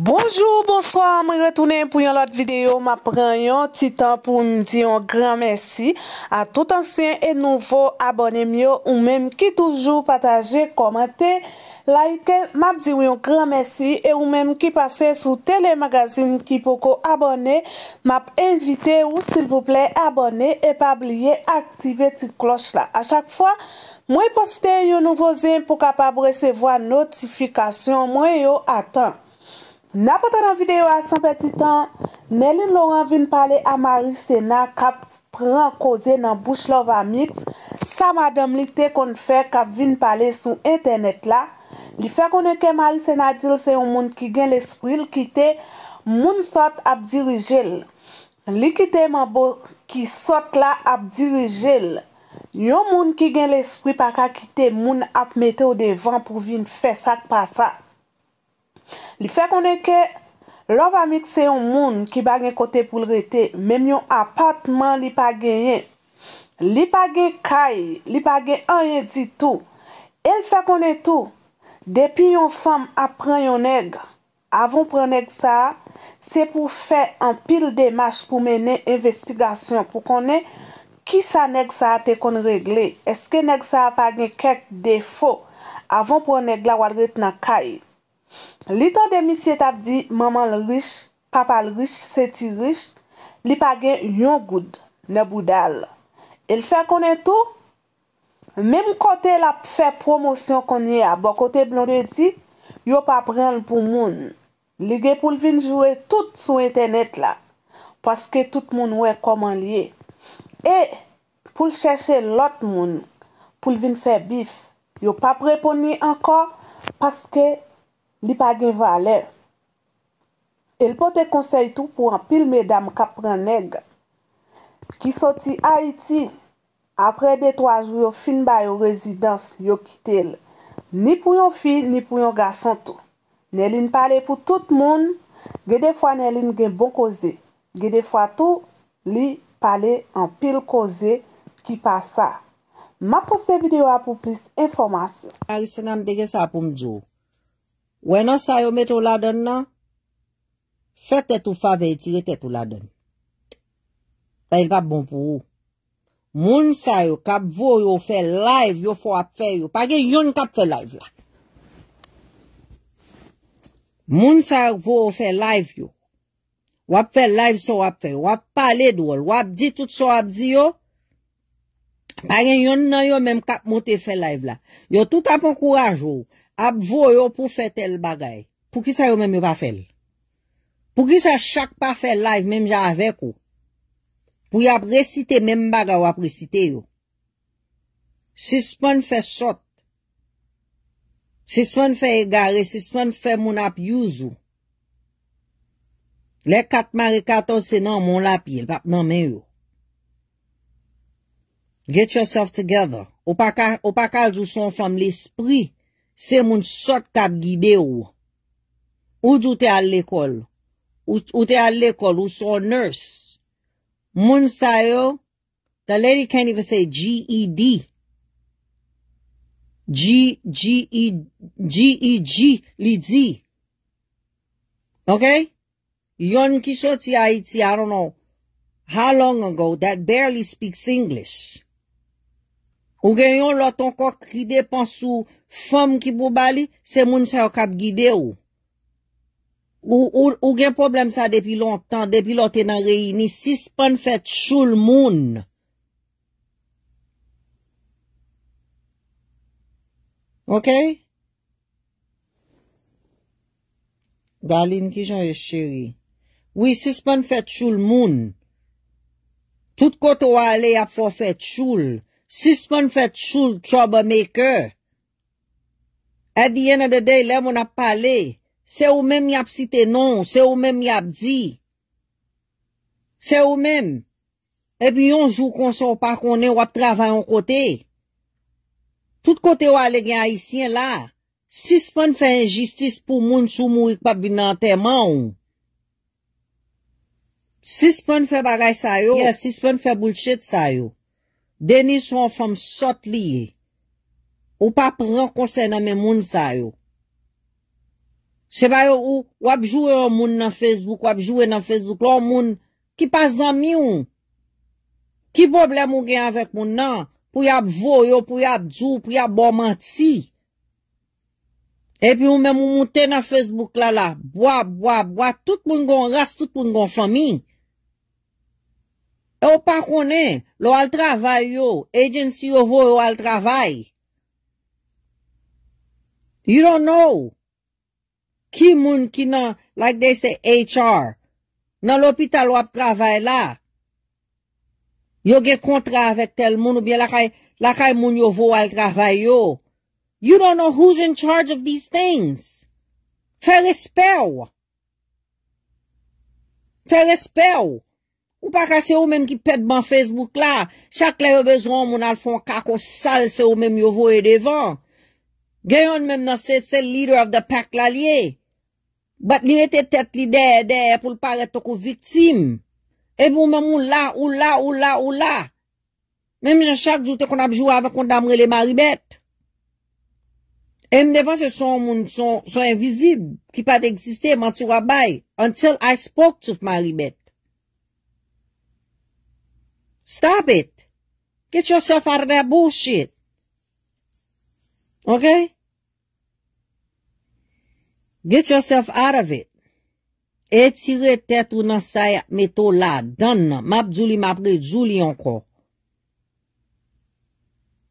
Bonjour, bonsoir, mwen retounen pou yon lot videyo, mwen pren yon titan pou mwen diyon gran mersi a tout ansyen e nouvo abonem yo ou menm ki toujou pataje, komente, like, mwen diyon gran mersi e ou menm ki pase sou telemagazin ki pou ko abone, mwen ap invite ou sil vouple abone e pa blie aktive tit kloch la A chak fwa, mwen poste yon nouvo zin pou kapab resevo a notifikasyon mwen yo atan Na potan an videyo a san peti tan, ne li loran vin pale a Marisena kap pran koze nan Bush Love Amix, sa madam li te kon fè kap vin pale sou internet la, li fè konen ke Marisena dil se yon moun ki gen l espri l kite, moun sot ap dirijel. Li kite mambou ki sot la ap dirijel. Yon moun ki gen l espri paka kite moun ap mete ou devan pou vin fè sak pa sa. Li fe konen ke, lop a mik se yon moun ki bagen kote pou lrette, menm yon apatman li pagen ye. Li pagen kay, li pagen anye di tou. El fe konen tou, depi yon fam apren yon neg, avon pre neg sa, se pou fe an pil demas pou mene investigasyon, pou konen ki sa neg sa ate kon regle. Eske neg sa apagen kek defo avon pre neg la wadret nan kayi. Li tan demisye tap di, maman li rich, papa li rich, seti rich, li page yon goud, ne budal. El fè konen tou, menm kote la fè promosyon konye, abo kote blonde di, yo pa prel pou moun. Li gen pou lvin jwe tout sou internet la, paske tout moun we koman liye. E, pou lcheche lot moun, pou lvin fè bif, yo pa preponi anko, paske, Li pa gen valer. El pote konsey tou pou an pil medam kapren neg. Ki soti Haiti, apre de 3 jou yo fin bayo rezidans yo kitel. Ni pou yon fi, ni pou yon gason tou. Ne lin pale pou tout moun. Ge de fwa ne lin gen bon koze. Ge de fwa tou, li pale an pil koze ki pa sa. Ma pou se videyo apou plis informasyon. Ay senam dege sa apou mdjou. Wè nan sa yo met ou la don nan? Fè tè tou fave etire tè tou la don. Fè yon kap bon pou ou. Moun sa yo kap vou yo fè live yo fò ap fè yo. Pagè yon kap fè live la. Moun sa yo kap vou yo fè live yo. Wap fè live sou wap fè. Wap pale dwo. Wap di tout sou wap di yo. Pagè yon nan yo menm kap monte fè live la. Yo tout ap an kouaj ou. ap vo yo pou fè tel bagay, pou ki sa yo mèm yo pa fèl. Pou ki sa chak pa fèl live mèm jan avek yo, pou yo ap resite mèm bagay yo ap resite yo. Si s'man fè sot, si s'man fè gare, si s'man fè moun ap yuz yo, le kat marikato se nan moun lapi, el pap nan men yo. Get yourself together, ou pa kaljou son fèm l'espri, Se moun sot tap gide ou. Ou djoute al lekol. Ou djoute al lekol. Ou so nurse. Moun sayo. Ta lady can't even say GED. GED. GED. GED li di. Ok. Yon kiso ti a iti. I don't know. How long ago. That barely speaks English. Ou gen yon loton kwa ki de pan sou. Fom ki pou bali, se moun sa yo kap gide ou. Ou gen problem sa depi lontan, depi lontan nan reyini, sispan fet choul moun. Ok? Balin ki jan rey cheri. Ou sispan fet choul moun. Tout koto wale ap fò fet choul. Sispan fet choul troubemeker. E diyen an de dey le moun ap pale, se ou men mi ap site non, se ou men mi ap di, se ou men, e bi yon jou konson pa konen wap travay an kote, tout kote wale gen a isyen la, sis pen fe injustis pou moun sou mou ik pa binan teman ou, sis pen fe bagay sayo, ya sis pen fe boulchet sayo, deni sou an fem sot liye. Ou pa pran konsey nan men moun sa yo. Che bayo ou, wapjouwe yon moun nan Facebook, wapjouwe nan Facebook, lò moun ki pa zanmi yon. Ki boble moun gen yon vek moun nan, pou yap vo yo, pou yap dzou, pou yap bomant si. Epi yon men moun mouten nan Facebook lala, bwa, bwa, bwa, tout moun gon rast, tout moun gon fami. E ou pa konen, lò al travay yo, agency yo vo yo al travay. You don't know ki moun ki nan, like they say, HR, nan l'hôpital wap kravay la. Yo gen kontra avèk tel moun ou bie lakay moun yo vou al kravay yo. You don't know who's in charge of these things. Fèr espèw. Fèr espèw. Ou pa ka se ou menm ki pet ban Facebook la. Chak le yo bezon moun al fon kako sal se ou menm yo vou e devan. Gèyon mèm nan sè tse leader of the pack la liye. Bat liye tè tè tli dè dè pou l'pare tokou viktsim. E bou mèm ou la, ou la, ou la, ou la. Mèm jè chak djoute kon apjou avè kondamre le mari bèt. E mèm de pan se son moun son son invizib ki pat eksiste manti wabay. Until I spoke to f mari bèt. Stop it. Get yourself out of that bullshit. Shit. Ok? Get yourself out of it. Etire tet ou nan sayak meto la. Dan nan. Map djou li map ge, djou li anko.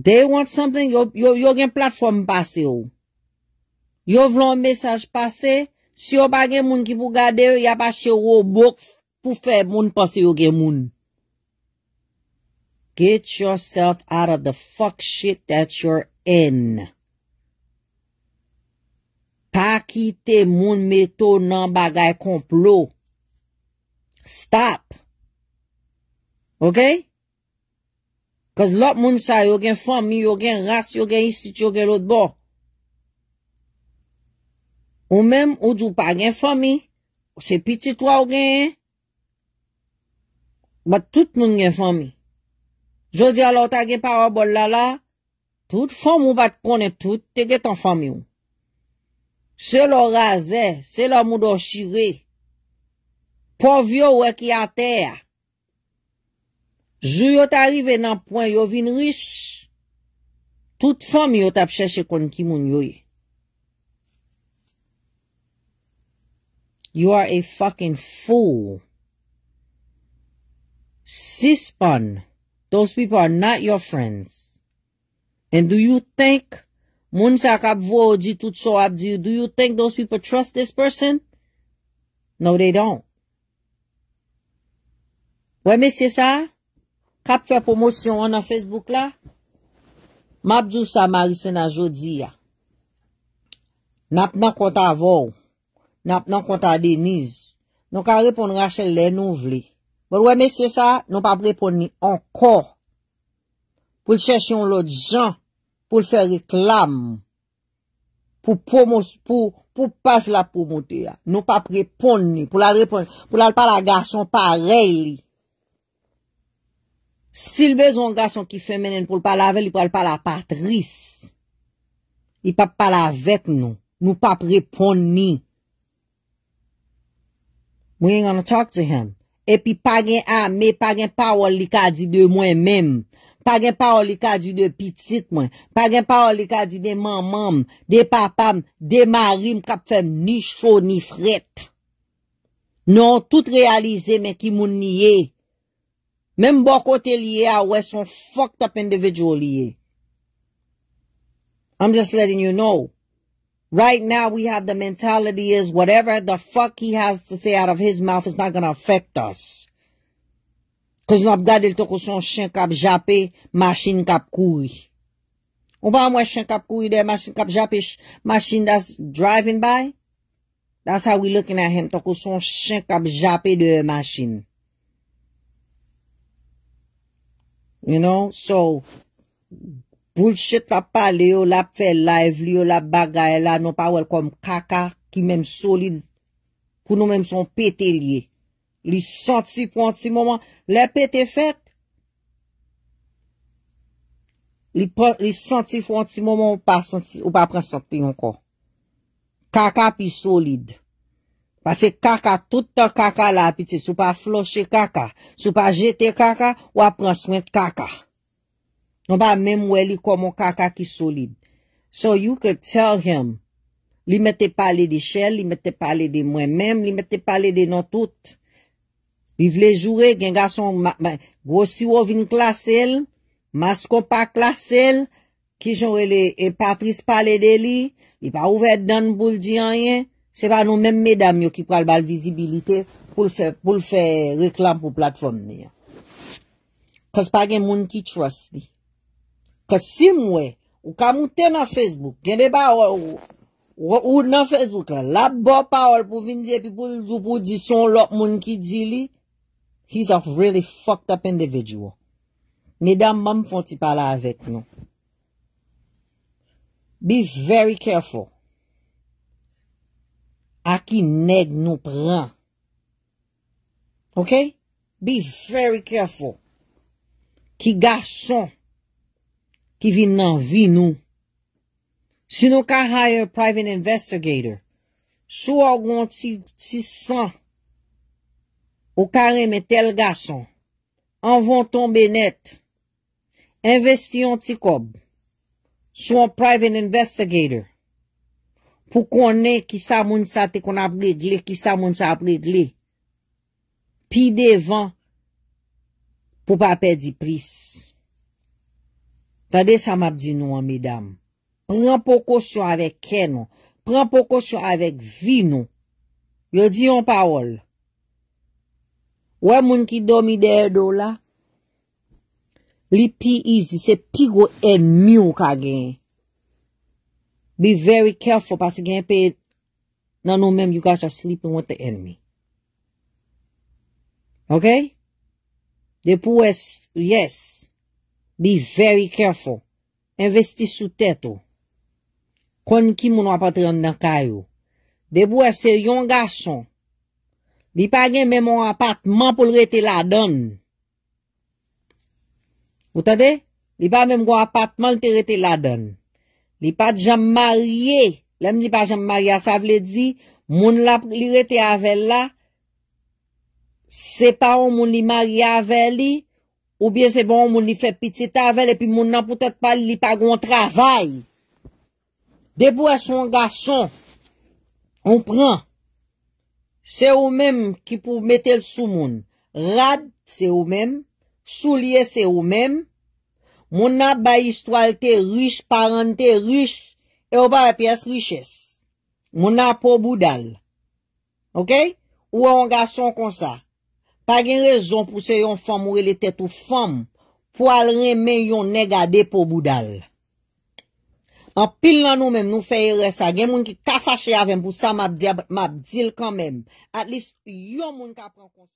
They want something? Yo gen platform pase yo. Yo vlon mesaj pase. Si yo pa gen moun ki pou gade yo, ya pa che yo ou bok pou fe moun pase yo gen moun. Get yourself out of the fuck shit that you're Pa ki te moun meto nan bagay konplo Stop Ok Kaz lop moun sa yo gen fomi yo gen ras yo gen isit yo gen lot bo Ou mem ou djou pa gen fomi Se piti to a gen Bat tout moun gen fomi Jodi alot a gen parabol la la Tout fòm ou bat konen tout, te get an fòm yon. Se lò razè, se lò moudò shire. Pò vyo wè ki an tè. Jou yot arrive nan pwè, yow vin rich. Tout fòm yot ap chèche kon ki moun yoy. You are a fòkin fò. Sispon, those people are not your friends. And do you think, moun sa kap vo ou di tout so ap di, do you think those people trust this person? No, they don't. Wè mè se sa, kap fè promosyon an an Facebook la? Mab di ou sa marise nan jodi ya. Nap nan konta vo ou, nap nan konta deniz. Nou ka repon rache lè nou vle. Wè mè se sa, nou pa prepon ni ankor pou l'chesyon lò di jan. pou l fè reklam, pou pas la pou motè a, nou pap repond ni, pou l al pa la garson parel. Si l bezon garson ki fè menen pou l pa lavel, l pou al pa la patris, l pap pa la vek nou, nou pap repond ni. We ain't gonna talk to him. E pi pa gen a, me pa gen pa ou al li ka di de mwen menm, gen ka di de gen ka di de de de kap ni ni fret. Non, tout realize moun a son fucked up individual I'm just letting you know. Right now we have the mentality is whatever the fuck he has to say out of his mouth is not going to affect us. kez nou ap gade l toko son chen kap jape, masin kap kouy. Ou ba mwen chen kap kouy de masin kap jape, masin das driving by, das how we looking at him, toko son chen kap jape de masin. You know, so, bullshit ap pale yo, lap fe live li, yo lap bagay la, nou pa welkom kaka, ki menm solid, pou nou menm son pete liye. Li santi pou an ti mouman, lepe te fet. Li santi pou an ti mouman ou pa pre santi yon ko. Kaka pi solide. Pase kaka, tout ta kaka la apite, sou pa floche kaka. Sou pa jete kaka ou a pre smet kaka. Non pa memwe li kou moun kaka ki solide. So you could tell him, li me te pale de chèl, li me te pale de mwen mèm, li me te pale de nan toute. Bi vle jure gen gason gwo si wov in klasel, masko pa klasel, ki jore le, e patris pale de li, e pa ouve dan pou l di an yen, se pa nou men medam yo ki pral bal vizibilite pou l fe reklam pou platform ni. Kwa se pa gen moun ki trust li. Kwa si mwe, ou ka mouten na Facebook, gen de ba ou nan Facebook la, la bo pa ou l pou vin di pou l jou pou di son lop moun ki di li, He's a really fucked up individual. Medan mam fon ti pala avèk nou. Be very careful. A ki neg nou pran. Ok? Be very careful. Ki gason. Ki vin nan vi nou. Si nou ka hire private investigator. Sou a gon ti san. Ou kare me tel gason, an von ton be net, investi yon ti kob, sou yon private investigator, pou konen ki sa moun sa te kon apre glé, ki sa moun sa apre glé, pi devan, pou pa pe di pris. Tade sa map di nou an, medam. Pren pou kosyon avek ken nou, pren pou kosyon avek vi nou. Yo di yon pawol, Wè moun ki do mi der do la. Li pi izi se pi go en mi ou ka gen. Be very careful pas gen pe. Nan nou menm you guys are sleeping with the enemy. Ok? De pou wè, yes. Be very careful. Investi sou teto. Kon ki moun apatren nan kayo. De pou wè se yon gason. Li pa gen men mwen apatman pou l rete la don. Wotade? Li pa men mwen apatman l te rete la don. Li pa jam marye. Le m di pa jam marye. Sa vle di, moun la li rete avel la. Se pa ou moun li marye avel li. Ou bien se bon moun li fe pitite avel. E pi moun nan poutet pa li li pa gwen travay. Debo e son gason. On pren. Se ou menm ki pou metel sou moun, rad se ou menm, sou liye se ou menm, moun na bayistwalte riche, parente riche, e ou ba apyase riches. Moun na pou boudal. Ou an gason kon sa, pa gen rezon pou se yon fom wile tetou fom pou al remen yon negade pou boudal. An pil nan nou men nou feye re sa. Gen moun ki kafache avem pou sa mabdil kan men. At least yon moun ka pronkonsen.